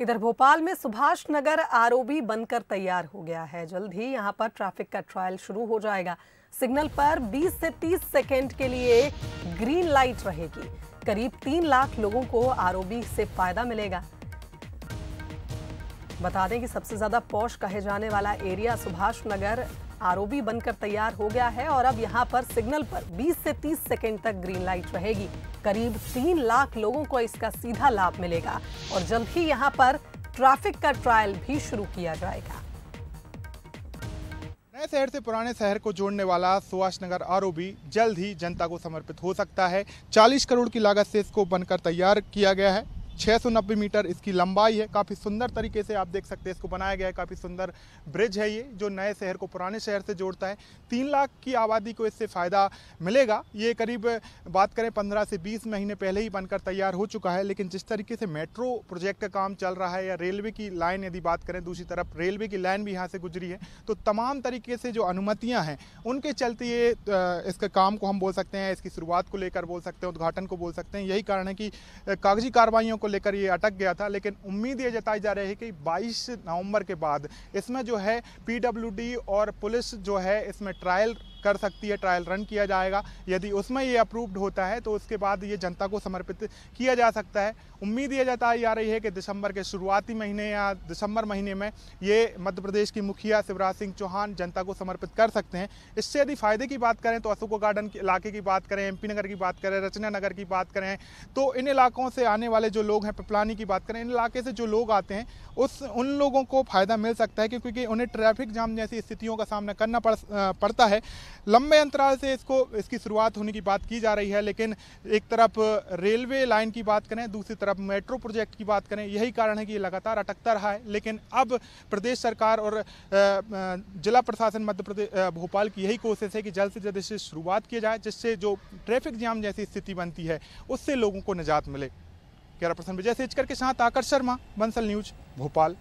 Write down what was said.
इधर भोपाल में सुभाष नगर आरओबी बनकर तैयार हो गया है जल्द ही यहां पर ट्रैफिक का ट्रायल शुरू हो जाएगा सिग्नल पर 20 से 30 सेकेंड के लिए ग्रीन लाइट रहेगी करीब तीन लाख लोगों को आरओबी से फायदा मिलेगा बता दें कि सबसे ज्यादा पौष कहे जाने वाला एरिया सुभाष नगर आरओबी बनकर तैयार हो गया है और अब यहाँ पर सिग्नल पर 20 से 30 सेकेंड तक ग्रीन लाइट रहेगी करीब तीन लाख लोगों को इसका सीधा लाभ मिलेगा और जल्द ही यहाँ पर ट्रैफिक का ट्रायल भी शुरू किया जाएगा नए शहर से पुराने शहर को जोड़ने वाला सुभाष नगर आर जल्द ही जनता को समर्पित हो सकता है 40 करोड़ की लागत से इसको बनकर तैयार किया गया है 690 मीटर इसकी लंबाई है काफ़ी सुंदर तरीके से आप देख सकते हैं इसको बनाया गया है काफ़ी सुंदर ब्रिज है ये जो नए शहर को पुराने शहर से जोड़ता है तीन लाख की आबादी को इससे फ़ायदा मिलेगा ये करीब बात करें पंद्रह से बीस महीने पहले ही बनकर तैयार हो चुका है लेकिन जिस तरीके से मेट्रो प्रोजेक्ट का काम चल रहा है या रेलवे की लाइन यदि बात करें दूसरी तरफ रेलवे की लाइन भी यहाँ से गुजरी है तो तमाम तरीके से जो अनुमतियाँ हैं उनके चलते ये इसका काम को हम बोल सकते हैं इसकी शुरुआत को लेकर बोल सकते हैं उद्घाटन को बोल सकते हैं यही कारण है कि कागजी कार्रवाइयों को लेकर ये अटक गया था लेकिन उम्मीद ये जताई जा रही है कि 22 नवंबर के बाद इसमें जो है पीडब्ल्यूडी और पुलिस जो है इसमें ट्रायल कर सकती है ट्रायल रन किया जाएगा यदि उसमें ये अप्रूव्ड होता है तो उसके बाद ये जनता को समर्पित किया जा सकता है उम्मीद ये जताई जा रही है कि दिसंबर के शुरुआती महीने या दिसंबर महीने में ये मध्य प्रदेश की मुखिया शिवराज सिंह चौहान जनता को समर्पित कर सकते हैं इससे यदि फ़ायदे की बात करें तो अशोको गार्डन के इलाके की बात करें एम नगर की बात करें रचना नगर की बात करें तो इन इलाकों से आने वाले जो लोग हैं पिपलानी की बात करें इन इलाके से जो लोग आते हैं उस उन लोगों को फ़ायदा मिल सकता है क्योंकि उन्हें ट्रैफिक जाम जैसी स्थितियों का सामना करना पड़, पड़ता है लंबे अंतराल से इसको इसकी शुरुआत होने की बात की जा रही है लेकिन एक तरफ रेलवे लाइन की बात करें दूसरी तरफ मेट्रो प्रोजेक्ट की बात करें यही कारण है कि ये लगातार अटकता रहा है लेकिन अब प्रदेश सरकार और जिला प्रशासन मध्य प्रदेश भोपाल की यही कोशिश है कि जल्द से जल्द इससे शुरुआत की जाए जिससे जो ट्रैफिक जाम जैसी स्थिति बनती है उससे लोगों को निजात मिले कैमरा पर्सन विजय सेचकर के साथ आकर शर्मा बंसल न्यूज भोपाल